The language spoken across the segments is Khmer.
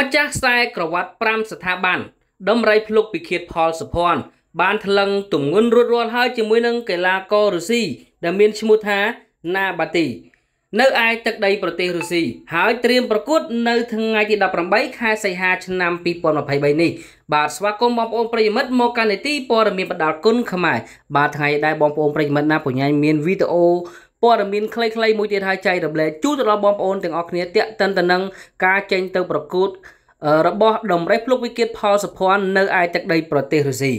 ម្ចាស់ខ្សែក្រវ៉ាត់5ស្ថាប័នដំរីភ្លុកពិឃាតផលសុភ័ណ្ឌបានថ្លឹងទម្ងន់រួចរាល់ហើយជាមួយនឹងកីឡាកររុស្ស៊ីដែលមានឈ្មោះថាណាបាទី នៅឯទឹកដីប្រទេសរុស្ស៊ីហើយត្រៀមប្រកួត នៅថ្ងៃទី18ខែសីហាឆ្នាំ2023នេះបាទស្វាគមន៍បងប្អូនប្រិយមិត្តមកកាន់នីតិព័ត៌មានបដាល់គុណខ្មែរបាទថ្ងៃដែលបងប្អូនប្រិយមិត្តណាបញ្ញាមានវីដេអូព័ត៌មានខ្លីៗមួយទៀតហើយចែករំលែកជូនទៅដល់បងប្អូនទាំងអស់គ្នាតាក់ទិនទៅនឹងការចេញទៅប្រកួត របស់ដំរេះភ្លុកវិគិតផលសុភ័ណ្ឌនៅឯទឹកដី ប្រទេសរុស្ស៊ី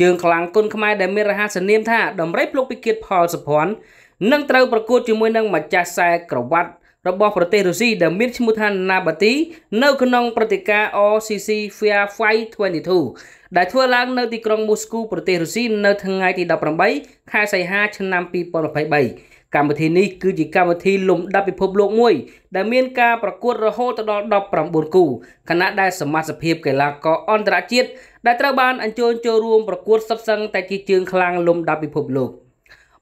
ជើងខ្លាំងគុណខ្មែរដែលមានរហស្សនាម ថាដំរេះភ្លុកវិគិតផលសុភ័ណ្ឌនឹងត្រូវប្រកួតជាមួយនឹងម្ចាស់ខ្សែក្រវ៉ាត់របស់ប្រទេសរុស្ស៊ីដែលមានឈ្មោះថា Nabati នៅ ក្នុងព្រឹត្តិការណ៍ OCC Fair Fight 22 ដែលធ្វើឡើងនៅទីក្រុងមូស្គូប្រទេសរុស្ស៊ីនៅថ្ងៃទី18ខែសីហាឆ្នាំ2023កម្មវិធីនេះគឺជាកម្មវិធីលំដាប់ពិភពលោកមួយដែលមានការប្រកួតរហូតដល់19គូខណៈដែលសមាជិកកីឡាករអន្តរជាតិដែលត្រូវបានអញ្ជើញចូលរួមប្រកួតសុទ្ធសឹងតែជាជើងខ្លាំងលំដាប់ពិភពលោក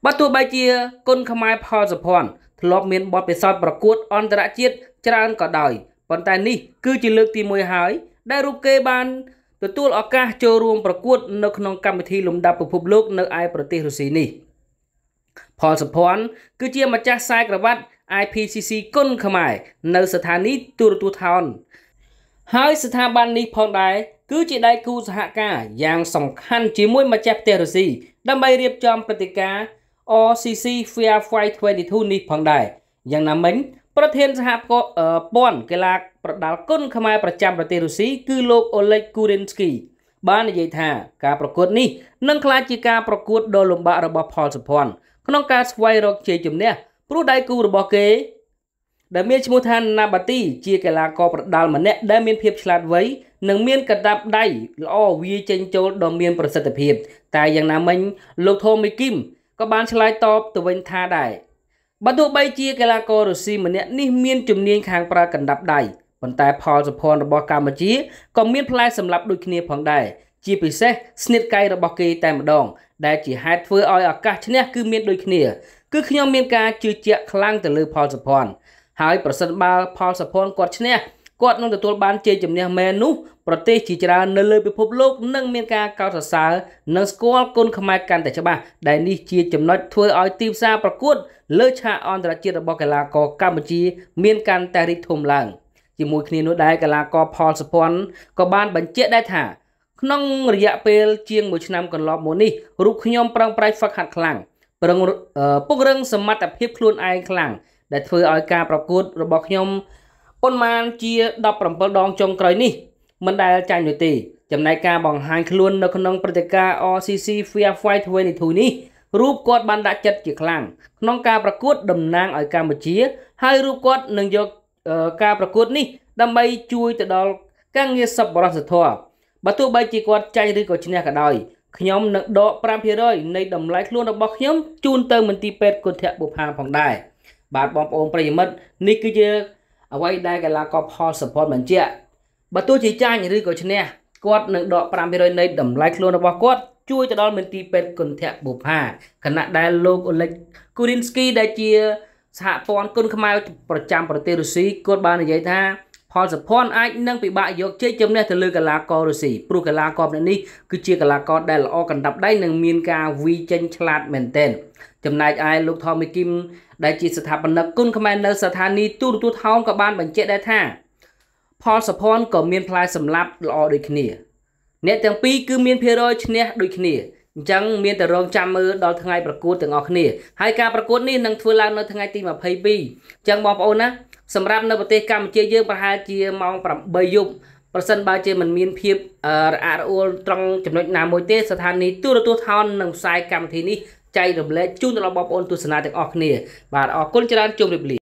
បើទោះបីជាគុណខ្មែរផលសុភ័ណ្ឌធ្លាប់មានបទពិសោធន៍ប្រកួតអន្តរជាតិច្រើនក៏ដោយប៉ុន្តែនេះ គឺជាលើកទី1ហើយ ដែលរូបគេបានទទួលឱកាសចូលរួមប្រកួតនៅក្នុង កម្មវិធីលំដាប់ពិភពលោកនៅឯប្រទេសរុស្ស៊ីនេះ។ផលសុភ័ណ្ឌគឺជាម្ចាស់ខ្សែក្រវ៉ាត់ IPCC គុនខ្មែរនៅស្ថានីយ៍ទូរទស្សន៍ថោនហើយ ស្ថាប័ននេះផងដែរគឺជាដៃគូសហការយ៉ាងសំខាន់ជាមួយម្ចាស់ផ្ទះរុស្ស៊ីដើម្បីរៀបចំព្រឹត្តិការណ៍ OCC Fair Fight 22នេះផងដែរយ៉ាងណាមិញ ប្រធានសហព័ន្ធកីឡាប្រដាល់គុនខ្មែរប្រចាំប្រទេសរុស្ស៊ីគឺលោកអូលេកគូរិនស្គីបាននិយាយថាការប្រកួតនេះនឹងក្លាយជាការប្រកួតដ៏លំបាករបស់ផលសុភ័ណ្ឌក្នុងការស្វែងរកជ័យជំនះព្រោះដៃគូរបស់គេដែលមានឈ្មោះថាណាបាទីជាកីឡាករប្រដាល់ម្នាក់ដែលមានភាពឆ្លាតវៃនិងមានកតាបដៃល្អវាចេញចូលដ៏មាន ប្រសិទ្ធភាព តែយ៉ាងណាមិញ លោកថូមីគីមក៏បានឆ្លើយតបទៅវិញថាដែរបើទោះបីជាកីឡាកររុស្ស៊ីម្នាក់នេះមាន ជំនាញខាងប្រើកណ្ដាប់ដៃប៉ុន្តែ ផលសុភ័ណ្ឌរបស់កម្ពុជាក៏មានផ្លែសម្រាប់ដូចគ្នាផងដែរជាពិសេសស្និតកាយរបស់គេតែម្ដងដែលជាហេតុធ្វើឲ្យឱកាសឈ្នះគឺមានដូចគ្នាគឺខ្ញុំមានការជឿជាក់ខ្លាំងទៅលើផលសុភ័ណ្ឌហើយប្រសិនបើផលសុភ័ណ្ឌគាត់ឈ្នះគាត់នឹងទទួលបានជ័យជំនះមែននោះប្រទេសជាច្រើននៅលើពិភពលោកនឹងមានការកោតសរសើរនិងស្គាល់គុណខ្មែរកាន់តែច្បាស់ដែលនេះជាចំណុចធ្វើឲ្យទីផ្សារប្រកួតលើឆាកអន្តរជាតិរបស់កីឡាករកម្ពុជាមានការតែរីកធំឡើងជាមួយគ្នានោះដែរកីឡាករផលសុភ័ណ្ឌក៏បានបញ្ជាក់ដែរថាក្នុងរយៈពេលជាង1ឆ្នាំកន្លប់មកនេះរូបខ្ញុំប្រឹងប្រែងហ្វឹកហាត់ខ្លាំងប្រឹងពង្រឹងសមត្ថភាពខ្លួនឯងខ្លាំងដែលធ្វើឲ្យការប្រកួតរបស់ខ្ញុំប៉ុន្មានជា17ដងចុងក្រោយនេះមិនដែលចាញ់នោះទេចំណែកការបង្ហាញខ្លួន នៅក្នុងព្រឹត្តិការណ៍ RCC Fair Fight 22នេះរូបគាត់បានដាក់ចិត្តជាខ្លាំងក្នុងការប្រកួតតំណាងឲ្យកម្ពុជា ហើយរូបគាត់នឹងយកការប្រកួតនេះ ដើម្បីជួយទៅដល់ការងារសប្បុរសធម៌បើទោះបីជាគាត់ចាញ់ឬក៏ឈ្នះក៏ដោយខ្ញុំនឹងដក5%នៃតម្លៃខ្លួនរបស់ខ្ញុំជូនទៅមន្ទីរពេទ្យគុណធបុផាផងដែរបាទបងប្អូនប្រិយមិត្តនេះគឺជាអ្វីដែលកីឡាករផលសុផុតបញ្ជាក់បើទោះជាចាញ់ឬក៏ឈ្នះគាត់នឹងដក5%នៃតម្លៃខ្លួនរបស់គាត់ជួយទៅដល់មន្ទីរពេទ្យគុណធបុផាខណៈដែលលោកអូលិចគូរីនស្គីដែលជាសហព័ន្ធគុនខ្មៅប្រចាំប្រទេសរុស្ស៊ីគាត់បាននិយាយថាផលសុភ័ណ្ឌអាចនឹងពិបាកយកជ័យជំនះទៅលើកីឡាកររុស្ស៊ីព្រោះកីឡាករម្នាក់នេះគឺជាកីឡាករដែលល្អកណ្ដាប់ដៃនិងមានការវីចេញឆ្លាតមែនទែនចំណែកឯលោកថមីគីមដែលជាស្ថាបនិកគុណខ្មែរនៅស្ថានីយ៍ទូរទស្សន៍ថោនក៏បានបញ្ជាក់ដែរថាផលសុភ័ណ្ឌក៏មានផ្លែសម្លាប់ល្អដូចគ្នាអ្នកទាំងពីរគឺមានភារយឈ្នះដូចគ្នាអញ្ចឹងមានតែរងចាំមើលដល់ថ្ងៃប្រកួតទាំងអស់គ្នាហើយការប្រកួតនេះនឹងធ្វើឡើងនៅថ្ងៃទី22អញ្ចឹងបងប្អូនណាសម្រាប់នៅប្រទេសកម្ពុជាយើងប្រហែលជាម៉ោង8យប់ប្រសិនបើជាមិនមានភាពរអាក់រអួលត្រង់ចំណុចណាមួយទេស្ថានីយ៍ទូរទស្សន៍ថោននឹងផ្សាយកម្មវិធីនេះចែករំលែកជូនដល់បងប្អូនទស្សនាទាំងអស់គ្នាបាទអរគុណច្រើនជម្រាបលា